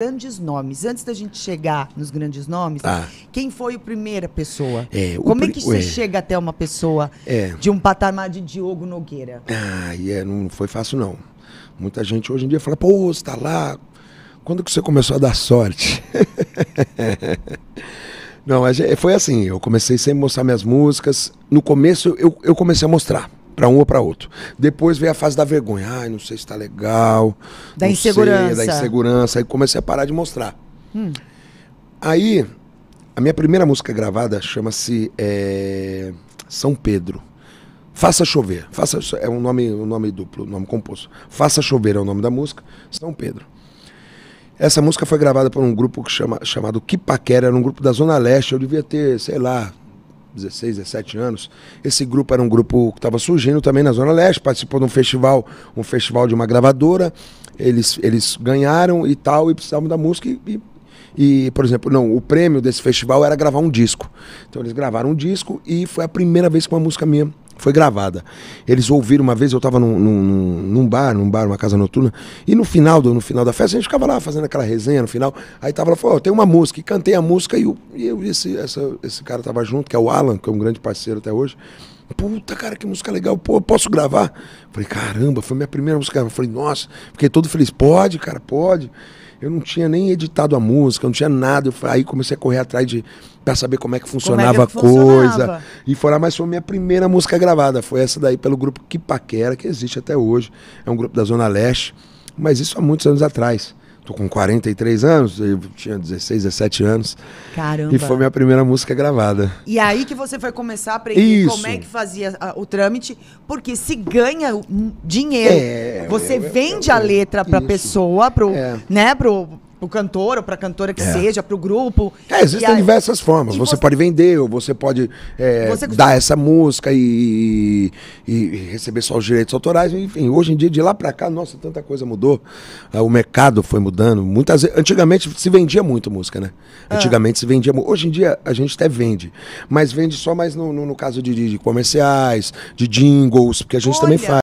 grandes nomes. Antes da gente chegar nos grandes nomes, tá. quem foi a primeira pessoa? É, Como é que você é. chega até uma pessoa é. de um patamar de Diogo Nogueira? Ah, yeah, é, não foi fácil não. Muita gente hoje em dia fala, pô, você tá lá, quando que você começou a dar sorte? não, mas é, foi assim, eu comecei sem mostrar minhas músicas. No começo eu, eu comecei a mostrar para um ou para outro. Depois veio a fase da vergonha. Ai, não sei se está legal. Da insegurança. Sei, da insegurança. Aí comecei a parar de mostrar. Hum. Aí, a minha primeira música gravada chama-se é, São Pedro. Faça Chover. Faça, é um nome, um nome duplo, um nome composto. Faça Chover é o nome da música. São Pedro. Essa música foi gravada por um grupo que chama, chamado Que Paquera, era um grupo da Zona Leste. Eu devia ter, sei lá, 16, 17 anos. Esse grupo era um grupo que estava surgindo também na Zona Leste, participou de um festival, um festival de uma gravadora. Eles, eles ganharam e tal, e precisavam da música. E, e, por exemplo, não, o prêmio desse festival era gravar um disco. Então eles gravaram um disco e foi a primeira vez que uma música minha foi gravada. Eles ouviram uma vez, eu estava num, num, num, bar, num bar, uma casa noturna, e no final, do, no final da festa, a gente ficava lá fazendo aquela resenha no final. Aí tava lá, falou, oh, tem uma música, e cantei a música, e, eu, e eu, esse, essa, esse cara tava junto, que é o Alan, que é um grande parceiro até hoje. Puta, cara, que música legal, pô, posso gravar? Falei, caramba, foi minha primeira música. Eu falei, nossa, fiquei todo feliz. Pode, cara, pode. Eu não tinha nem editado a música, não tinha nada. Eu, aí comecei a correr atrás de para saber como é que funcionava é que a coisa. Funcionava? E foi lá, mas foi a minha primeira música gravada. Foi essa daí pelo grupo Kipaquera, que existe até hoje. É um grupo da Zona Leste. Mas isso há muitos anos atrás. Tô com 43 anos, eu tinha 16, 17 anos. Caramba. E foi minha primeira música gravada. E aí que você foi começar a aprender Isso. como é que fazia ah, o trâmite, porque se ganha hum, dinheiro, é, você eu, é, eu, é vende eu, a letra para pessoa, pro, é. né, pro pro cantor ou pra cantora que é. seja, pro grupo. É, existem diversas formas. Você, você, pode vender, ou você pode é, você... dar essa música e, e, receber só os direitos autorais. Enfim, hoje em dia, de lá pra cá, nossa, tanta coisa mudou. Ah, o mercado foi mudando. Muitas Antigamente se vendia muito música, né? Ah. Antigamente ah. se vendia Hoje em dia a gente até vende. Mas vende só mais no, no, no caso de, de, comerciais, de jingles, porque a gente Olha. também faz.